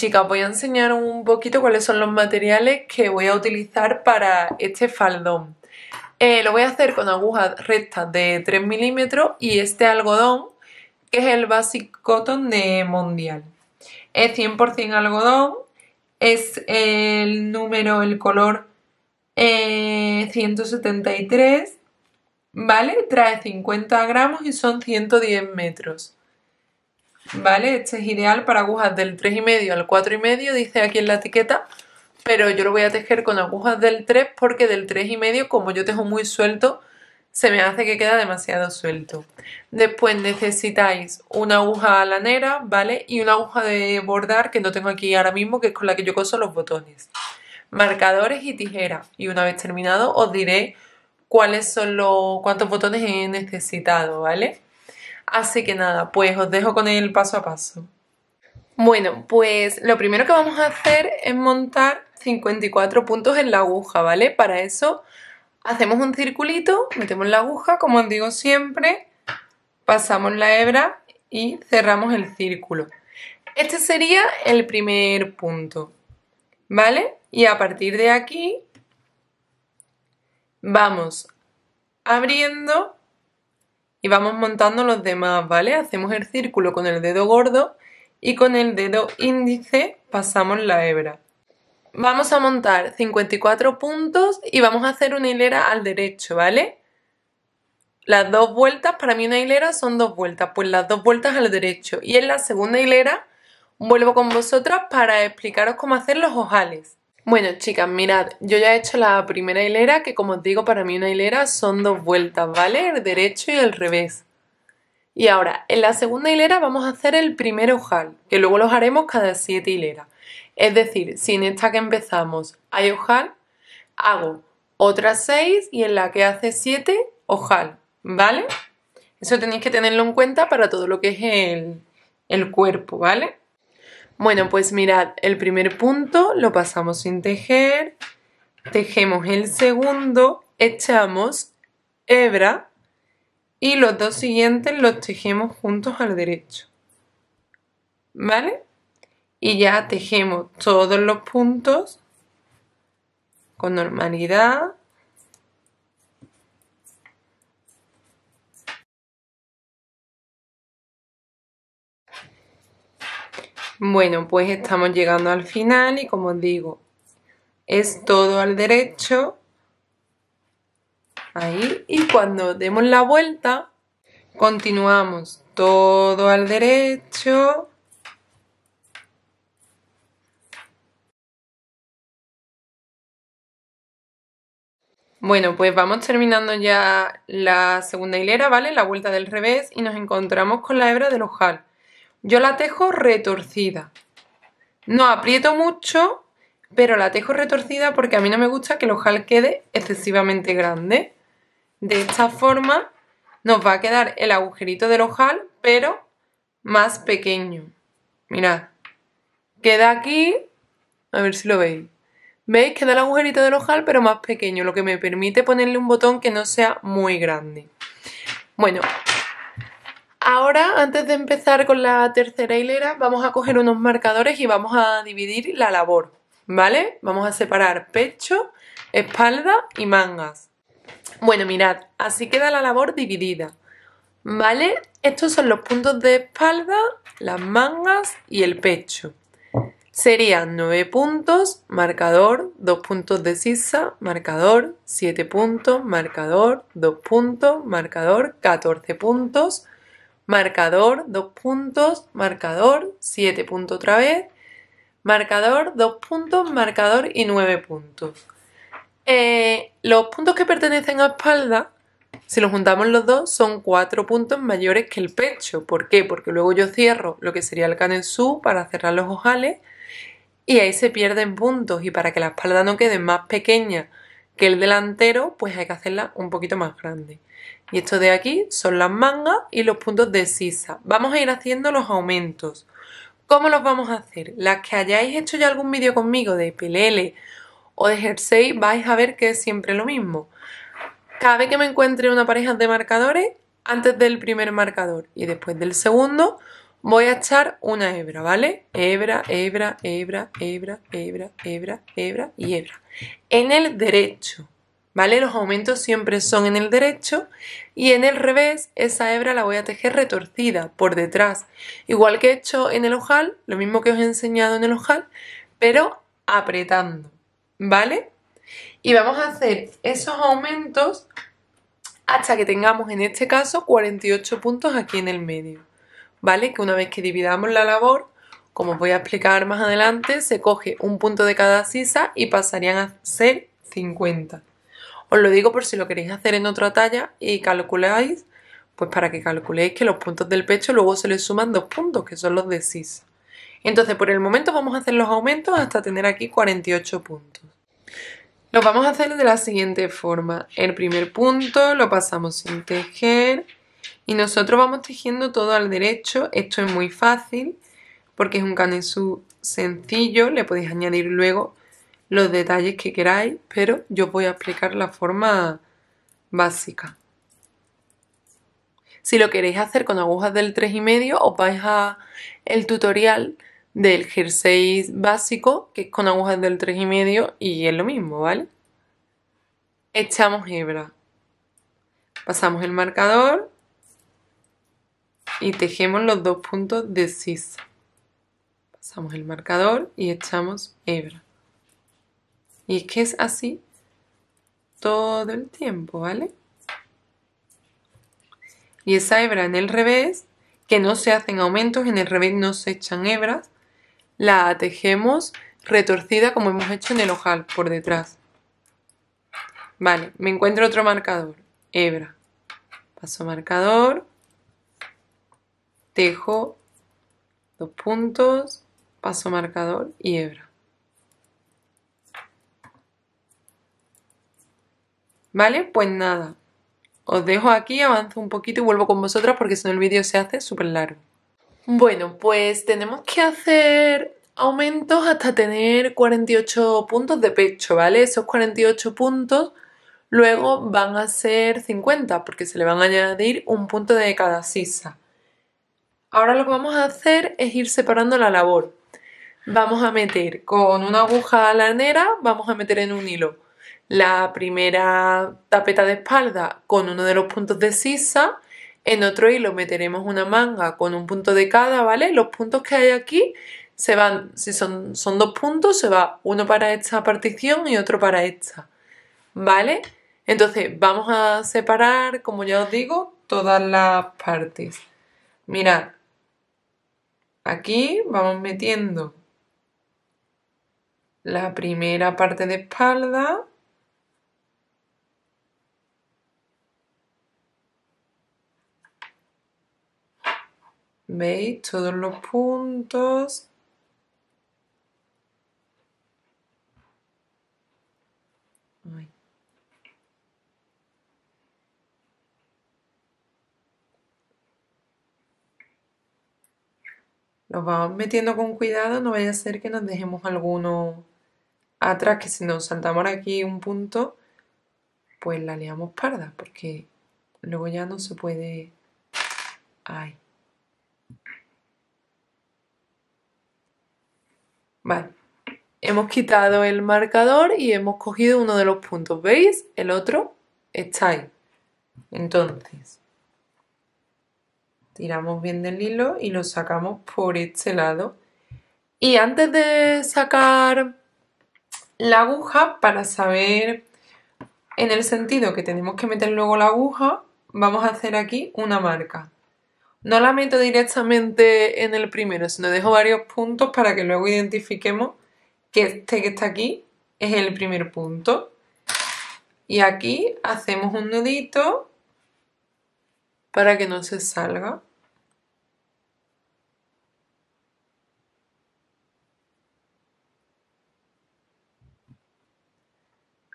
chicas, voy a enseñar un poquito cuáles son los materiales que voy a utilizar para este faldón. Eh, lo voy a hacer con agujas rectas de 3 milímetros y este algodón, que es el Basic Cotton de Mondial. Es 100% algodón, es el número, el color 173, eh, ¿vale? Trae 50 gramos y son 110 metros. ¿vale? Este es ideal para agujas del 3,5 al 4,5, dice aquí en la etiqueta, pero yo lo voy a tejer con agujas del 3 porque del 3,5, como yo tejo muy suelto, se me hace que queda demasiado suelto. Después necesitáis una aguja lanera, ¿vale? Y una aguja de bordar que no tengo aquí ahora mismo, que es con la que yo coso los botones. Marcadores y tijeras. Y una vez terminado os diré cuáles son los, cuántos botones he necesitado, ¿vale? Así que nada, pues os dejo con el paso a paso. Bueno, pues lo primero que vamos a hacer es montar 54 puntos en la aguja, ¿vale? Para eso hacemos un circulito, metemos la aguja, como os digo siempre, pasamos la hebra y cerramos el círculo. Este sería el primer punto, ¿vale? Y a partir de aquí vamos abriendo y vamos montando los demás, ¿vale? Hacemos el círculo con el dedo gordo y con el dedo índice pasamos la hebra. Vamos a montar 54 puntos y vamos a hacer una hilera al derecho, ¿vale? Las dos vueltas, para mí una hilera son dos vueltas, pues las dos vueltas al derecho. Y en la segunda hilera vuelvo con vosotras para explicaros cómo hacer los ojales. Bueno, chicas, mirad, yo ya he hecho la primera hilera, que como os digo, para mí una hilera son dos vueltas, ¿vale? El derecho y el revés. Y ahora, en la segunda hilera vamos a hacer el primer ojal, que luego los haremos cada siete hileras. Es decir, si en esta que empezamos hay ojal, hago otras seis y en la que hace siete, ojal, ¿vale? Eso tenéis que tenerlo en cuenta para todo lo que es el, el cuerpo, ¿vale? Bueno, pues mirad, el primer punto lo pasamos sin tejer, tejemos el segundo, echamos hebra y los dos siguientes los tejemos juntos al derecho. ¿Vale? Y ya tejemos todos los puntos con normalidad. Bueno, pues estamos llegando al final y como os digo, es todo al derecho. Ahí. Y cuando demos la vuelta, continuamos todo al derecho. Bueno, pues vamos terminando ya la segunda hilera, ¿vale? La vuelta del revés y nos encontramos con la hebra del ojal. Yo la tejo retorcida. No aprieto mucho, pero la tejo retorcida porque a mí no me gusta que el ojal quede excesivamente grande. De esta forma nos va a quedar el agujerito del ojal, pero más pequeño. Mirad, queda aquí, a ver si lo veis. ¿Veis? Queda el agujerito del ojal, pero más pequeño, lo que me permite ponerle un botón que no sea muy grande. Bueno, Ahora, antes de empezar con la tercera hilera, vamos a coger unos marcadores y vamos a dividir la labor, ¿vale? Vamos a separar pecho, espalda y mangas. Bueno, mirad, así queda la labor dividida, ¿vale? Estos son los puntos de espalda, las mangas y el pecho. Serían 9 puntos, marcador, 2 puntos de sisa, marcador, 7 puntos, marcador, 2 puntos, marcador, 14 puntos, marcador, dos puntos, marcador, siete puntos otra vez, marcador, dos puntos, marcador y nueve puntos. Eh, los puntos que pertenecen a espalda, si los juntamos los dos, son cuatro puntos mayores que el pecho. ¿Por qué? Porque luego yo cierro lo que sería el su para cerrar los ojales y ahí se pierden puntos. Y para que la espalda no quede más pequeña que el delantero, pues hay que hacerla un poquito más grande. Y esto de aquí son las mangas y los puntos de sisa. Vamos a ir haciendo los aumentos. ¿Cómo los vamos a hacer? Las que hayáis hecho ya algún vídeo conmigo de pelele o de jersey, vais a ver que es siempre lo mismo. Cada vez que me encuentre una pareja de marcadores, antes del primer marcador y después del segundo, voy a echar una hebra, ¿vale? Hebra, hebra, hebra, hebra, hebra, hebra, hebra y hebra. En el derecho. ¿vale? Los aumentos siempre son en el derecho y en el revés esa hebra la voy a tejer retorcida por detrás, igual que he hecho en el ojal, lo mismo que os he enseñado en el ojal, pero apretando, ¿vale? Y vamos a hacer esos aumentos hasta que tengamos en este caso 48 puntos aquí en el medio, ¿vale? Que una vez que dividamos la labor, como os voy a explicar más adelante, se coge un punto de cada sisa y pasarían a ser 50. Os lo digo por si lo queréis hacer en otra talla y calculáis, pues para que calculéis que los puntos del pecho luego se le suman dos puntos, que son los de sisa. Entonces, por el momento vamos a hacer los aumentos hasta tener aquí 48 puntos. Los vamos a hacer de la siguiente forma. El primer punto lo pasamos sin tejer y nosotros vamos tejiendo todo al derecho. Esto es muy fácil porque es un canesú sencillo. Le podéis añadir luego los detalles que queráis, pero yo voy a explicar la forma básica. Si lo queréis hacer con agujas del 3,5 os vais a el tutorial del jersey básico que es con agujas del 3,5 y es lo mismo, ¿vale? Echamos hebra. Pasamos el marcador y tejemos los dos puntos de sisa. Pasamos el marcador y echamos hebra. Y es que es así todo el tiempo, ¿vale? Y esa hebra en el revés, que no se hacen aumentos, en el revés no se echan hebras, la tejemos retorcida como hemos hecho en el ojal, por detrás. Vale, me encuentro otro marcador, hebra. Paso marcador, tejo, dos puntos, paso marcador y hebra. ¿Vale? Pues nada, os dejo aquí, avanzo un poquito y vuelvo con vosotras porque si no el vídeo se hace súper largo. Bueno, pues tenemos que hacer aumentos hasta tener 48 puntos de pecho, ¿vale? Esos 48 puntos luego van a ser 50 porque se le van a añadir un punto de cada sisa. Ahora lo que vamos a hacer es ir separando la labor. Vamos a meter con una aguja lanera, vamos a meter en un hilo la primera tapeta de espalda con uno de los puntos de sisa, en otro hilo meteremos una manga con un punto de cada, ¿vale? Los puntos que hay aquí se van, si son, dos puntos, se va uno para esta partición y otro para esta, ¿vale? Entonces vamos a separar, como ya os digo, todas las partes. Mirad, aquí vamos metiendo la primera parte de espalda, ¿Veis? Todos los puntos. Los vamos metiendo con cuidado, no vaya a ser que nos dejemos alguno atrás, que si nos saltamos aquí un punto, pues la liamos parda, porque luego ya no se puede... Ay. Hemos quitado el marcador y hemos cogido uno de los puntos. ¿Veis? El otro está ahí. Entonces, tiramos bien del hilo y lo sacamos por este lado. Y antes de sacar la aguja, para saber en el sentido que tenemos que meter luego la aguja, vamos a hacer aquí una marca no la meto directamente en el primero, sino dejo varios puntos para que luego identifiquemos que este que está aquí es el primer punto. Y aquí hacemos un nudito para que no se salga.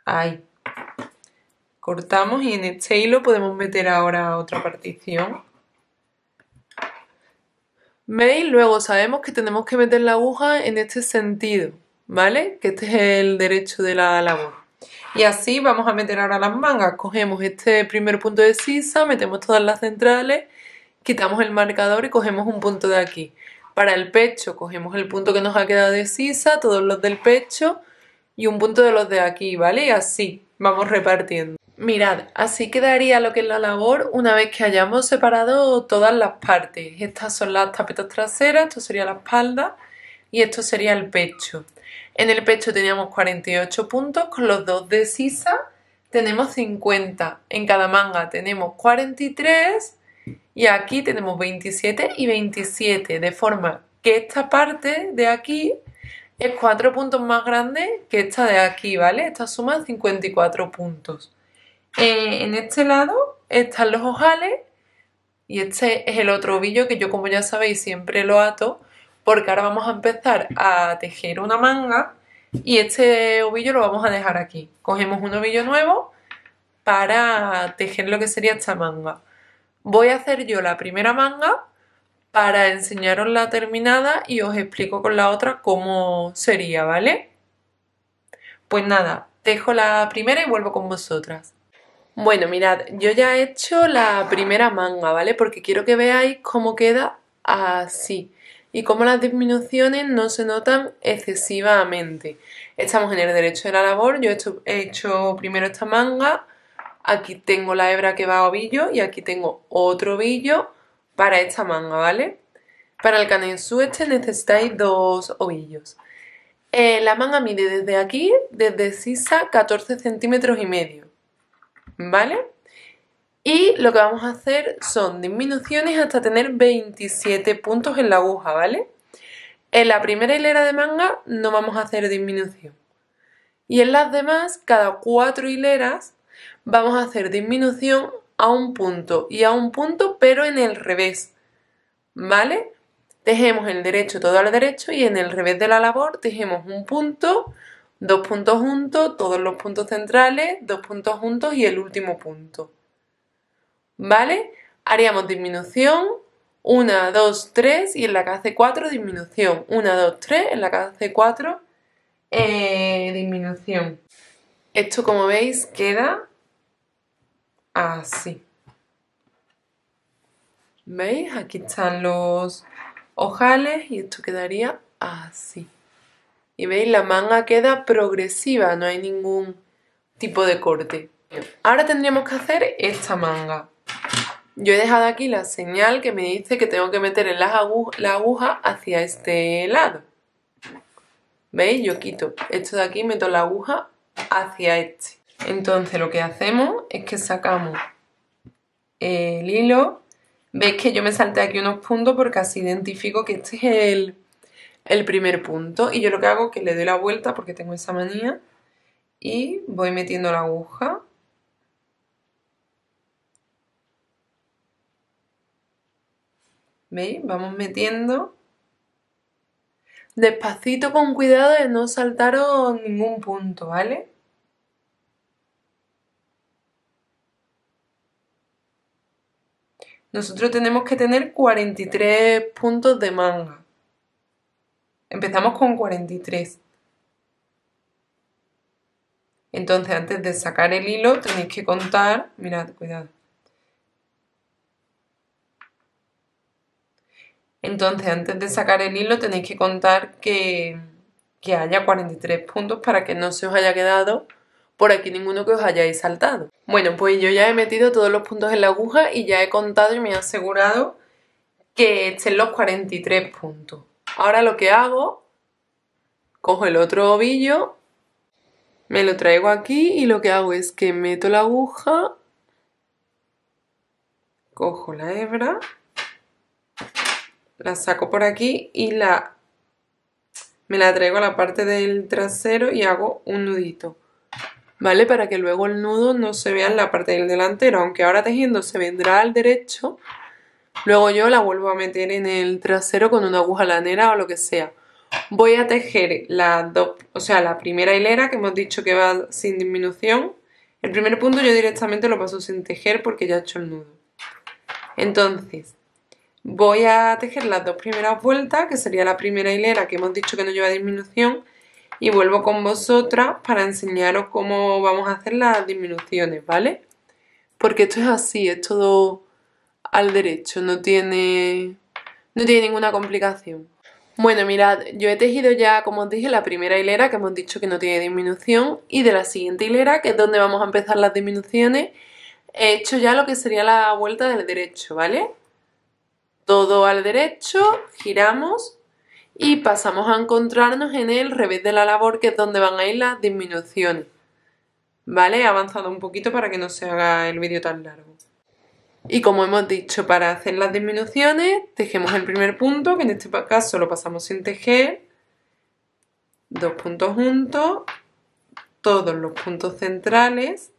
Ahí. Cortamos y en este hilo podemos meter ahora otra partición luego sabemos que tenemos que meter la aguja en este sentido, ¿vale? Que este es el derecho de la labor. Y así vamos a meter ahora las mangas. Cogemos este primer punto de sisa, metemos todas las centrales, quitamos el marcador y cogemos un punto de aquí. Para el pecho cogemos el punto que nos ha quedado de sisa, todos los del pecho y un punto de los de aquí, ¿vale? Y así vamos repartiendo. Mirad, así quedaría lo que es la labor una vez que hayamos separado todas las partes. Estas son las tapetas traseras, esto sería la espalda y esto sería el pecho. En el pecho teníamos 48 puntos, con los dos de sisa tenemos 50. En cada manga tenemos 43 y aquí tenemos 27 y 27, de forma que esta parte de aquí es 4 puntos más grande que esta de aquí, ¿vale? Esta suma 54 puntos. Eh, en este lado están los ojales y este es el otro ovillo que yo como ya sabéis siempre lo ato porque ahora vamos a empezar a tejer una manga y este ovillo lo vamos a dejar aquí. Cogemos un ovillo nuevo para tejer lo que sería esta manga. Voy a hacer yo la primera manga para enseñaros la terminada y os explico con la otra cómo sería, ¿vale? Pues nada, tejo la primera y vuelvo con vosotras. Bueno, mirad, yo ya he hecho la primera manga, ¿vale? Porque quiero que veáis cómo queda así y cómo las disminuciones no se notan excesivamente. Estamos en el derecho de la labor, yo he hecho, primero esta manga, aquí tengo la hebra que va a ovillo y aquí tengo otro ovillo para esta manga, ¿vale? Para el canesú este necesitáis dos ovillos. Eh, la manga mide desde aquí, desde sisa, 14 centímetros y medio. ¿vale? Y lo que vamos a hacer son disminuciones hasta tener 27 puntos en la aguja, ¿vale? En la primera hilera de manga no vamos a hacer disminución. Y en las demás, cada cuatro hileras, vamos a hacer disminución a un punto y a un punto, pero en el revés, ¿vale? Tejemos el derecho todo al derecho y en el revés de la labor tejemos un punto, Dos puntos juntos, todos los puntos centrales, dos puntos juntos y el último punto. ¿Vale? Haríamos disminución, 1, 2, 3 y en la que hace 4 disminución. 1, 2, 3, en la que hace 4 eh, disminución. Esto como veis queda así. ¿Veis? Aquí están los ojales y esto quedaría así. Y veis, la manga queda progresiva, no hay ningún tipo de corte. Ahora tendríamos que hacer esta manga. Yo he dejado aquí la señal que me dice que tengo que meter la aguja hacia este lado. ¿Veis? Yo quito esto de aquí y meto la aguja hacia este. Entonces lo que hacemos es que sacamos el hilo. Veis que yo me salté aquí unos puntos porque así identifico que este es el, el primer punto. Y yo lo que hago es que le doy la vuelta porque tengo esa manía. Y voy metiendo la aguja. ¿Veis? Vamos metiendo. Despacito, con cuidado de no saltaros ningún punto, ¿vale? Nosotros tenemos que tener 43 puntos de manga. Empezamos con 43. Entonces, antes de sacar el hilo, tenéis que contar. Mirad, cuidado. Entonces, antes de sacar el hilo, tenéis que contar que, que haya 43 puntos para que no se os haya quedado por aquí ninguno que os hayáis saltado. Bueno, pues yo ya he metido todos los puntos en la aguja y ya he contado y me he asegurado que estén los 43 puntos. Ahora lo que hago, cojo el otro ovillo, me lo traigo aquí y lo que hago es que meto la aguja, cojo la hebra, la saco por aquí y la me la traigo a la parte del trasero y hago un nudito. ¿Vale? Para que luego el nudo no se vea en la parte del delantero, aunque ahora tejiendo se vendrá al derecho, Luego yo la vuelvo a meter en el trasero con una aguja lanera o lo que sea. Voy a tejer la, do, o sea, la primera hilera que hemos dicho que va sin disminución. El primer punto yo directamente lo paso sin tejer porque ya he hecho el nudo. Entonces, voy a tejer las dos primeras vueltas, que sería la primera hilera que hemos dicho que no lleva disminución, y vuelvo con vosotras para enseñaros cómo vamos a hacer las disminuciones, ¿vale? Porque esto es así, es todo al derecho, no tiene, no tiene ninguna complicación. Bueno, mirad, yo he tejido ya, como os dije, la primera hilera que hemos dicho que no tiene disminución y de la siguiente hilera, que es donde vamos a empezar las disminuciones, he hecho ya lo que sería la vuelta del derecho, ¿vale? Todo al derecho, giramos y pasamos a encontrarnos en el revés de la labor, que es donde van a ir las disminuciones. ¿Vale? He avanzado un poquito para que no se haga el vídeo tan largo. Y como hemos dicho, para hacer las disminuciones, tejemos el primer punto, que en este caso lo pasamos sin tejer, dos puntos juntos, todos los puntos centrales,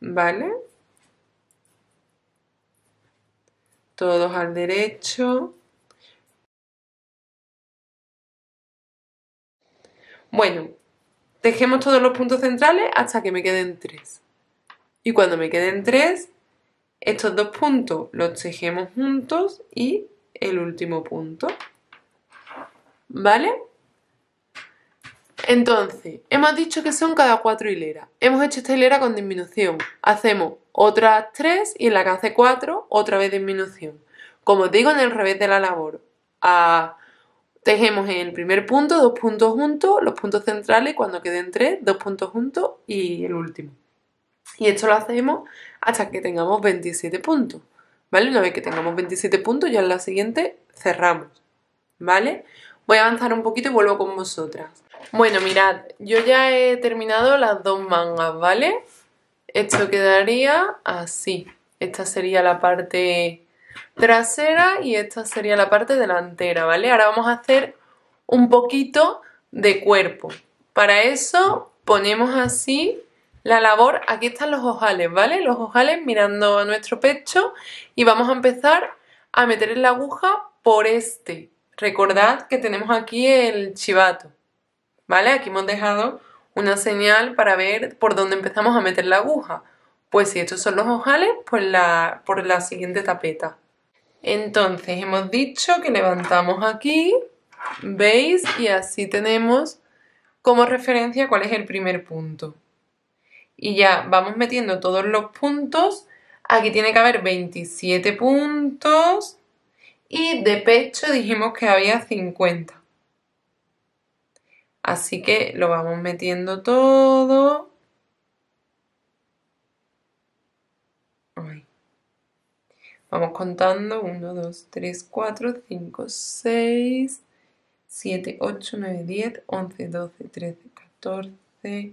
¿vale? Todos al derecho. Bueno, tejemos todos los puntos centrales hasta que me queden tres. Y cuando me queden tres, estos dos puntos los tejemos juntos y el último punto. ¿Vale? Entonces, hemos dicho que son cada cuatro hileras. Hemos hecho esta hilera con disminución. Hacemos otras tres y en la que hace cuatro, otra vez disminución. Como os digo, en el revés de la labor. tejemos en el primer punto dos puntos juntos, los puntos centrales, cuando queden tres, dos puntos juntos y el último. Y esto lo hacemos hasta que tengamos 27 puntos. ¿Vale? Una vez que tengamos 27 puntos, ya en la siguiente cerramos. ¿Vale? Voy a avanzar un poquito y vuelvo con vosotras. Bueno, mirad, yo ya he terminado las dos mangas, ¿vale? Esto quedaría así. Esta sería la parte trasera y esta sería la parte delantera, ¿vale? Ahora vamos a hacer un poquito de cuerpo. Para eso ponemos así la labor, aquí están los ojales, ¿vale? Los ojales mirando a nuestro pecho y vamos a empezar a meter la aguja por este. Recordad que tenemos aquí el chivato, ¿vale? Aquí hemos dejado una señal para ver por dónde empezamos a meter la aguja. Pues si estos son los ojales, pues la, por la siguiente tapeta. Entonces hemos dicho que levantamos aquí, ¿veis? Y así tenemos como referencia cuál es el primer punto y ya vamos metiendo todos los puntos. Aquí tiene que haber 27 puntos y de pecho dijimos que había 50. Así que lo vamos metiendo todo. Vamos contando 1, 2, 3, 4, 5, 6, 7, 8, 9, 10, 11, 12, 13, 14.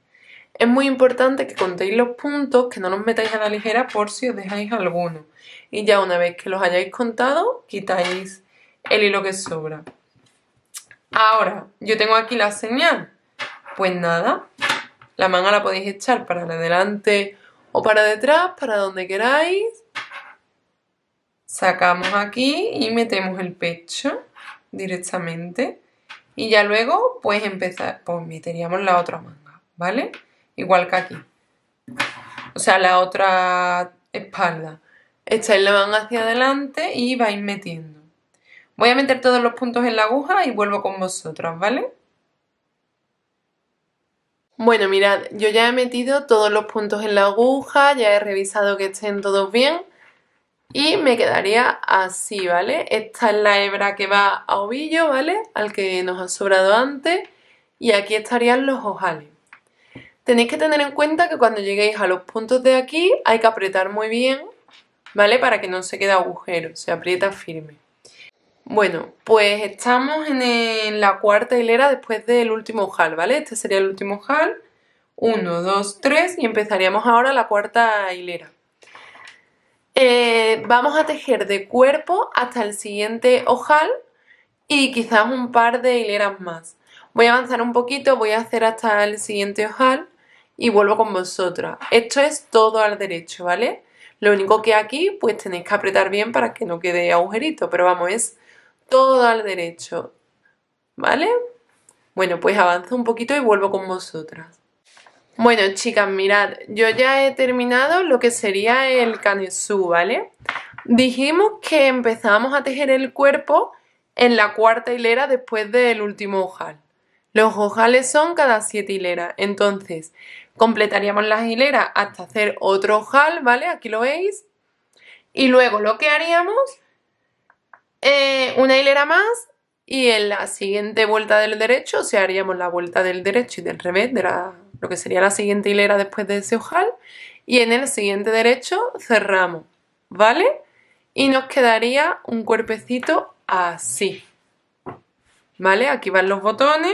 Es muy importante que contéis los puntos, que no los metáis a la ligera por si os dejáis alguno. Y ya una vez que los hayáis contado, quitáis el hilo que sobra. Ahora, yo tengo aquí la señal. Pues nada, la manga la podéis echar para adelante o para detrás, para donde queráis. Sacamos aquí y metemos el pecho directamente. Y ya luego, pues empezar, pues meteríamos la otra manga, ¿vale? igual que aquí. O sea, la otra espalda. es la van hacia adelante y vais metiendo. Voy a meter todos los puntos en la aguja y vuelvo con vosotros, ¿vale? Bueno, mirad, yo ya he metido todos los puntos en la aguja, ya he revisado que estén todos bien y me quedaría así, ¿vale? Esta es la hebra que va a ovillo, ¿vale? Al que nos ha sobrado antes y aquí estarían los ojales. Tenéis que tener en cuenta que cuando lleguéis a los puntos de aquí hay que apretar muy bien, ¿vale? Para que no se quede agujero, se aprieta firme. Bueno, pues estamos en, la cuarta hilera después del último ojal, ¿vale? Este sería el último ojal. 1, 2, 3 y empezaríamos ahora la cuarta hilera. Eh, vamos a tejer de cuerpo hasta el siguiente ojal y quizás un par de hileras más. Voy a avanzar un poquito, voy a hacer hasta el siguiente ojal y vuelvo con vosotras. Esto es todo al derecho, ¿vale? Lo único que aquí, pues tenéis que apretar bien para que no quede agujerito, pero vamos, es todo al derecho, ¿vale? Bueno, pues avanzo un poquito y vuelvo con vosotras. Bueno, chicas, mirad, yo ya he terminado lo que sería el canesú, ¿vale? Dijimos que empezamos a tejer el cuerpo en la cuarta hilera después del último ojal. Los ojales son cada siete hileras. Entonces, completaríamos las hileras hasta hacer otro ojal, ¿vale? Aquí lo veis. Y luego lo que haríamos, eh, una hilera más y en la siguiente vuelta del derecho, o sea, haríamos la vuelta del derecho y del revés, de la, lo que sería la siguiente hilera después de ese ojal. Y en el siguiente derecho cerramos, ¿vale? Y nos quedaría un cuerpecito así. ¿Vale? Aquí van los botones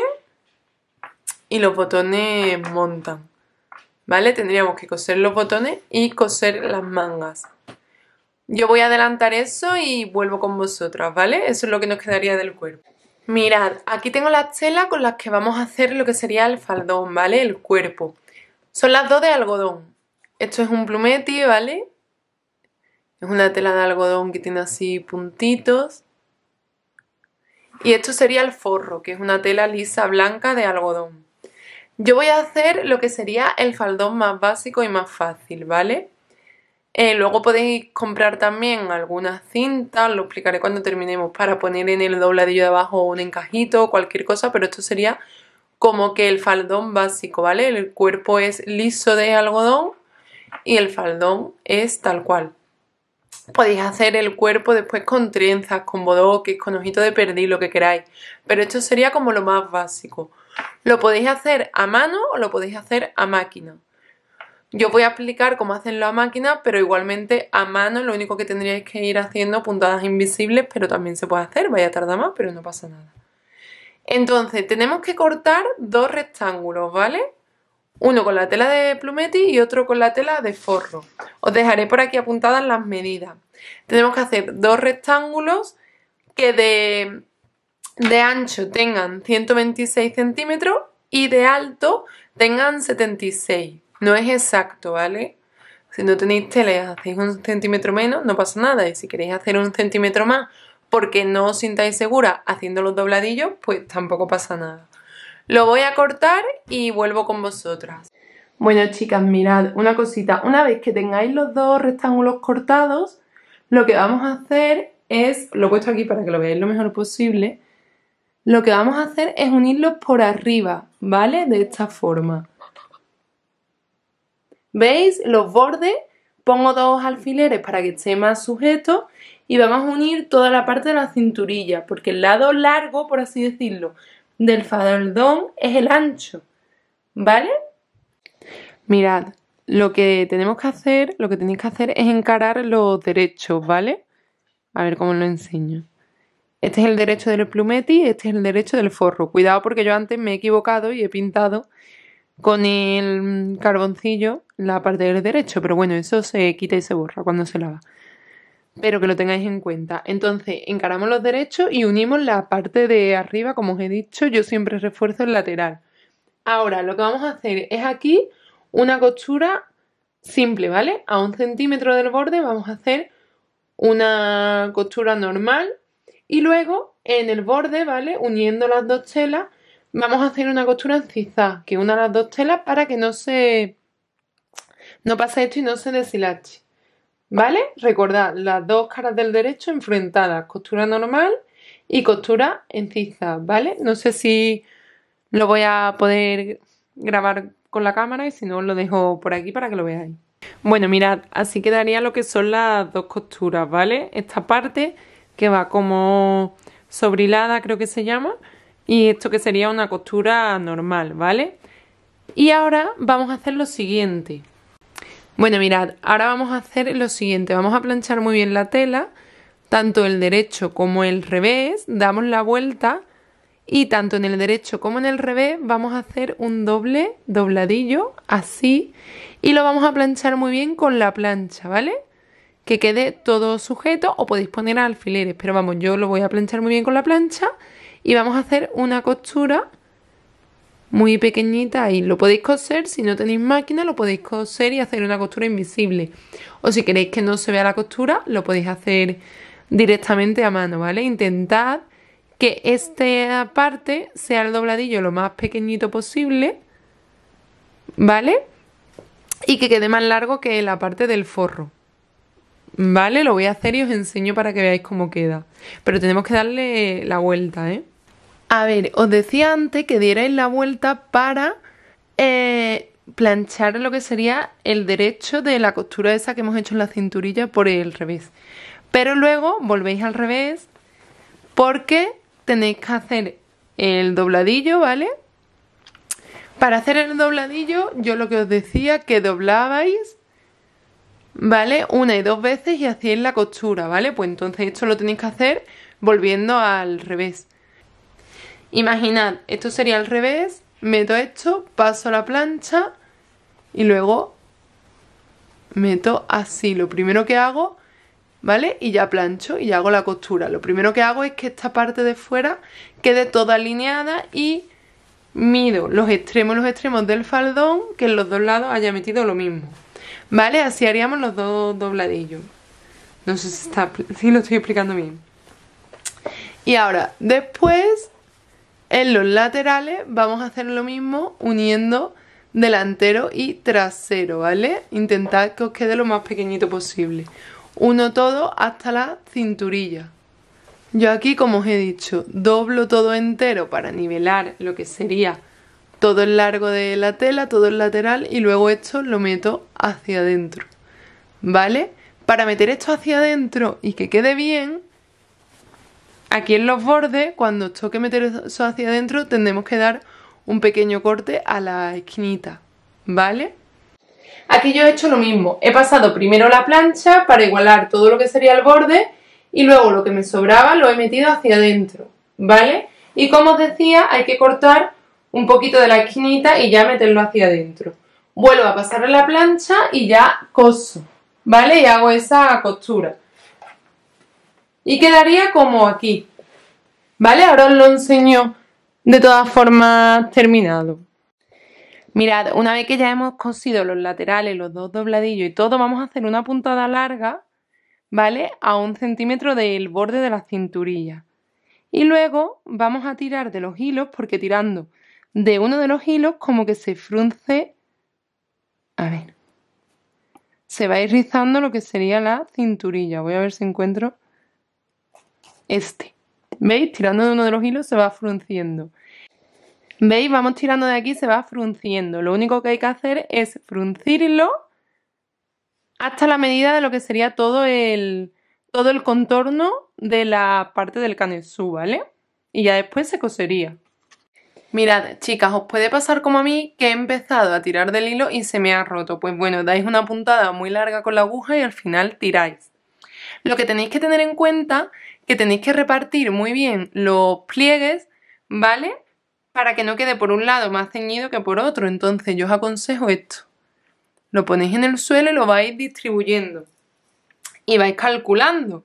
y los botones montan. ¿Vale? Tendríamos que coser los botones y coser las mangas. Yo voy a adelantar eso y vuelvo con vosotras, ¿vale? Eso es lo que nos quedaría del cuerpo. Mirad, aquí tengo las telas con las que vamos a hacer lo que sería el faldón, ¿vale? El cuerpo. Son las dos de algodón. Esto es un plumeti, ¿vale? Es una tela de algodón que tiene así puntitos. Y esto sería el forro, que es una tela lisa blanca de algodón. Yo voy a hacer lo que sería el faldón más básico y más fácil, ¿vale? Eh, luego podéis comprar también algunas cintas, lo explicaré cuando terminemos, para poner en el dobladillo de abajo un encajito o cualquier cosa, pero esto sería como que el faldón básico, ¿vale? El cuerpo es liso de algodón y el faldón es tal cual. Podéis hacer el cuerpo después con trenzas, con bodoques, con ojitos de perdiz, lo que queráis, pero esto sería como lo más básico. Lo podéis hacer a mano o lo podéis hacer a máquina. Yo voy a explicar cómo hacenlo a máquina, pero igualmente a mano lo único que tendríais que ir haciendo puntadas invisibles, pero también se puede hacer, vaya a tardar más, pero no pasa nada. Entonces, tenemos que cortar dos rectángulos, ¿vale? Uno con la tela de plumeti y otro con la tela de forro. Os dejaré por aquí apuntadas las medidas. Tenemos que hacer dos rectángulos que de de ancho tengan 126 centímetros y de alto tengan 76. No es exacto, ¿vale? Si no tenéis tele, hacéis un centímetro menos, no pasa nada. Y si queréis hacer un centímetro más porque no os sintáis segura haciendo los dobladillos, pues tampoco pasa nada. Lo voy a cortar y vuelvo con vosotras. Bueno chicas, mirad, una cosita. Una vez que tengáis los dos rectángulos cortados, lo que vamos a hacer es, lo he puesto aquí para que lo veáis lo mejor posible, lo que vamos a hacer es unirlos por arriba, ¿vale? De esta forma. ¿Veis? Los bordes, pongo dos alfileres para que esté más sujeto y vamos a unir toda la parte de la cinturilla, porque el lado largo, por así decirlo, del faldón es el ancho, ¿vale? Mirad, lo que tenemos que hacer, lo que tenéis que hacer es encarar los derechos, ¿vale? A ver cómo lo enseño. Este es el derecho del plumeti, este es el derecho del forro. Cuidado porque yo antes me he equivocado y he pintado con el carboncillo la parte del derecho, pero bueno, eso se quita y se borra cuando se lava. Pero que lo tengáis en cuenta. Entonces, encaramos los derechos y unimos la parte de arriba, como os he dicho, yo siempre refuerzo el lateral. Ahora, lo que vamos a hacer es aquí una costura simple, ¿vale? A un centímetro del borde vamos a hacer una costura normal y luego, en el borde, ¿vale? Uniendo las dos telas, vamos a hacer una costura en zigzag, que una las dos telas para que no se... no pase esto y no se deshilache. ¿Vale? Recordad, las dos caras del derecho enfrentadas, costura normal y costura en zigzag, ¿vale? No sé si lo voy a poder grabar con la cámara y si no lo dejo por aquí para que lo veáis. Bueno, mirad, así quedaría lo que son las dos costuras, ¿vale? Esta parte que va como sobrilada, creo que se llama, y esto que sería una costura normal, ¿vale? Y ahora vamos a hacer lo siguiente. Bueno, mirad, ahora vamos a hacer lo siguiente, vamos a planchar muy bien la tela, tanto el derecho como el revés, damos la vuelta y tanto en el derecho como en el revés vamos a hacer un doble dobladillo así y lo vamos a planchar muy bien con la plancha, ¿vale? que quede todo sujeto o podéis poner alfileres, pero vamos, yo lo voy a planchar muy bien con la plancha y vamos a hacer una costura muy pequeñita y lo podéis coser, si no tenéis máquina lo podéis coser y hacer una costura invisible o si queréis que no se vea la costura lo podéis hacer directamente a mano, ¿vale? Intentad que esta parte sea el dobladillo lo más pequeñito posible, ¿vale? Y que quede más largo que la parte del forro. Vale, lo voy a hacer y os enseño para que veáis cómo queda. Pero tenemos que darle la vuelta, ¿eh? A ver, os decía antes que dierais la vuelta para eh, planchar lo que sería el derecho de la costura esa que hemos hecho en la cinturilla por el revés. Pero luego volvéis al revés porque tenéis que hacer el dobladillo, ¿vale? Para hacer el dobladillo, yo lo que os decía que doblabais ¿vale? Una y dos veces y hacéis la costura, ¿vale? Pues entonces esto lo tenéis que hacer volviendo al revés. Imaginad, esto sería al revés, meto esto, paso la plancha y luego meto así. Lo primero que hago, ¿vale? Y ya plancho y ya hago la costura. Lo primero que hago es que esta parte de fuera quede toda alineada y mido los extremos los extremos del faldón que en los dos lados haya metido lo mismo. ¿Vale? Así haríamos los dos dobladillos. No sé si, lo estoy explicando bien. Y ahora, después, en los laterales vamos a hacer lo mismo uniendo delantero y trasero, ¿vale? Intentad que os quede lo más pequeñito posible. Uno todo hasta la cinturilla. Yo aquí, como os he dicho, doblo todo entero para nivelar lo que sería todo el largo de la tela, todo el lateral y luego esto lo meto hacia adentro. ¿Vale? Para meter esto hacia adentro y que quede bien, aquí en los bordes, cuando toque meter eso hacia adentro, tendremos que dar un pequeño corte a la esquinita. ¿Vale? Aquí yo he hecho lo mismo. He pasado primero la plancha para igualar todo lo que sería el borde y luego lo que me sobraba lo he metido hacia adentro. ¿Vale? Y como os decía, hay que cortar un poquito de la esquinita y ya meterlo hacia adentro. Vuelvo a pasar la plancha y ya coso, ¿vale? Y hago esa costura. Y quedaría como aquí, ¿vale? Ahora os lo enseño de todas formas terminado. Mirad, una vez que ya hemos cosido los laterales, los dos dobladillos y todo, vamos a hacer una puntada larga, ¿vale? A un centímetro del borde de la cinturilla. Y luego vamos a tirar de los hilos porque tirando de uno de los hilos como que se frunce, a ver, se va a ir rizando lo que sería la cinturilla. Voy a ver si encuentro este. ¿Veis? Tirando de uno de los hilos se va frunciendo. ¿Veis? Vamos tirando de aquí, se va frunciendo. Lo único que hay que hacer es fruncirlo hasta la medida de lo que sería todo el, todo el contorno de la parte del canesú, ¿vale? Y ya después se cosería. Mirad, chicas, os puede pasar como a mí que he empezado a tirar del hilo y se me ha roto. Pues bueno, dais una puntada muy larga con la aguja y al final tiráis. Lo que tenéis que tener en cuenta que tenéis que repartir muy bien los pliegues, ¿vale? Para que no quede por un lado más ceñido que por otro. Entonces yo os aconsejo esto. Lo ponéis en el suelo y lo vais distribuyendo. Y vais calculando.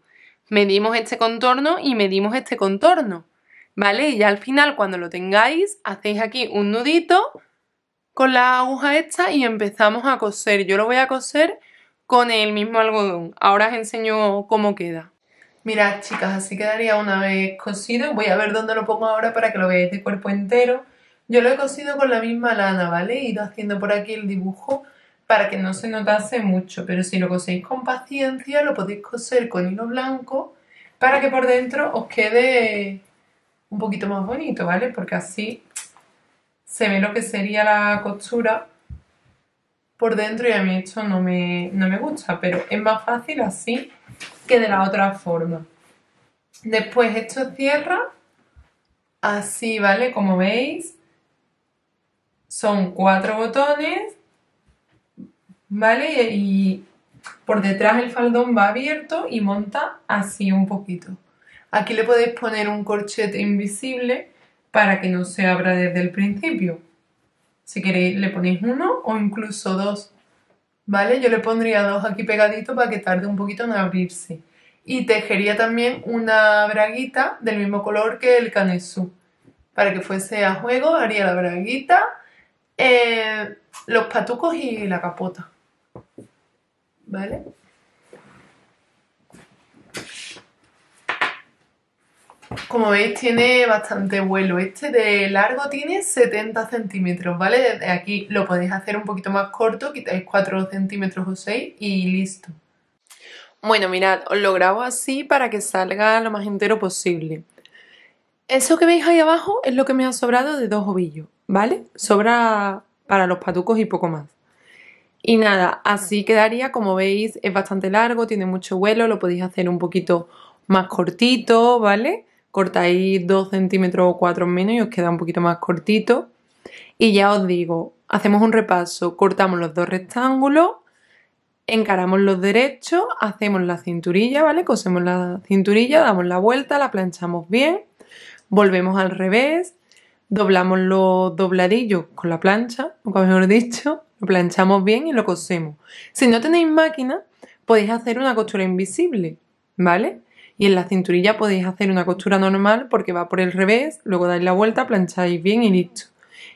Medimos este contorno y medimos este contorno. ¿vale? Y al final, cuando lo tengáis, hacéis aquí un nudito con la aguja esta y empezamos a coser. Yo lo voy a coser con el mismo algodón. Ahora os enseño cómo queda. Mirad, chicas, así quedaría una vez cosido. Voy a ver dónde lo pongo ahora para que lo veáis de cuerpo entero. Yo lo he cosido con la misma lana, ¿vale? He ido haciendo por aquí el dibujo para que no se notase mucho. Pero si lo coséis con paciencia, lo podéis coser con hilo blanco para que por dentro os quede un poquito más bonito, ¿vale? Porque así se ve lo que sería la costura por dentro y a mí esto no me, gusta, pero es más fácil así que de la otra forma. Después esto cierra así, ¿vale? Como veis, son cuatro botones, ¿vale? Y por detrás el faldón va abierto y monta así un poquito. Aquí le podéis poner un corchete invisible para que no se abra desde el principio. Si queréis le ponéis uno o incluso dos. ¿Vale? Yo le pondría dos aquí pegadito para que tarde un poquito en abrirse. Y tejería también una braguita del mismo color que el canesú. Para que fuese a juego haría la braguita, eh, los patucos y la capota. ¿Vale? Como veis, tiene bastante vuelo. Este de largo tiene 70 centímetros, ¿vale? Desde aquí lo podéis hacer un poquito más corto, quitáis 4 centímetros o 6 y listo. Bueno, mirad, os lo grabo así para que salga lo más entero posible. Eso que veis ahí abajo es lo que me ha sobrado de dos ovillos, ¿vale? Sobra para los patucos y poco más. Y nada, así quedaría, como veis, es bastante largo, tiene mucho vuelo, lo podéis hacer un poquito más cortito, ¿vale? cortáis 2 centímetros o 4 menos y os queda un poquito más cortito. Y ya os digo, hacemos un repaso, cortamos los dos rectángulos, encaramos los derechos, hacemos la cinturilla, ¿vale? Cosemos la cinturilla, damos la vuelta, la planchamos bien, volvemos al revés, doblamos los dobladillos con la plancha, o mejor dicho, lo planchamos bien y lo cosemos. Si no tenéis máquina, podéis hacer una costura invisible, ¿vale? y en la cinturilla podéis hacer una costura normal porque va por el revés, luego dais la vuelta, plancháis bien y listo.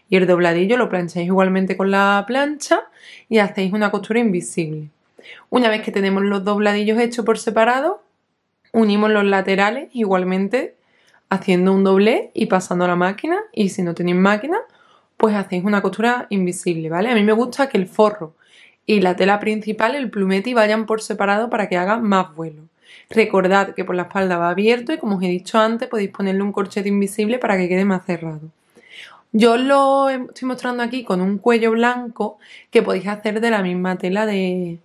Y el dobladillo lo plancháis igualmente con la plancha y hacéis una costura invisible. Una vez que tenemos los dobladillos hechos por separado, unimos los laterales igualmente haciendo un doble y pasando a la máquina y si no tenéis máquina, pues hacéis una costura invisible, ¿vale? A mí me gusta que el forro y la tela principal, el plumeti, vayan por separado para que haga más vuelo. Recordad que por la espalda va abierto y como os he dicho antes podéis ponerle un corchete invisible para que quede más cerrado. Yo lo em, estoy mostrando aquí con un cuello blanco que podéis hacer de la misma tela de,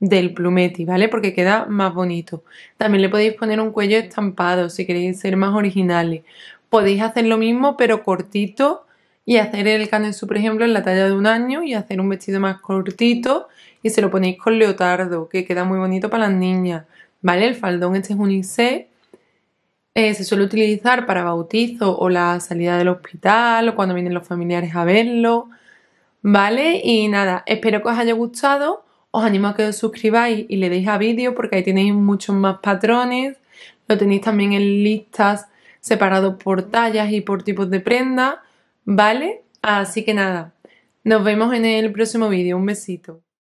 del plumeti, ¿vale? Porque queda más bonito. También le podéis poner un cuello estampado si queréis ser más originales. Podéis hacer lo mismo pero cortito y hacer el canesú, por ejemplo, en la talla de un año y hacer un vestido más cortito y se lo ponéis con leotardo, que queda muy bonito para las niñas. ¿vale? El faldón este es un eh, se suele utilizar para bautizo o la salida del hospital o cuando vienen los familiares a verlo, ¿vale? Y nada, espero que os haya gustado, os animo a que os suscribáis y le deis a vídeo porque ahí tenéis muchos más patrones, lo tenéis también en listas separado por tallas y por tipos de prenda, ¿vale? Así que nada, nos vemos en el próximo vídeo, un besito.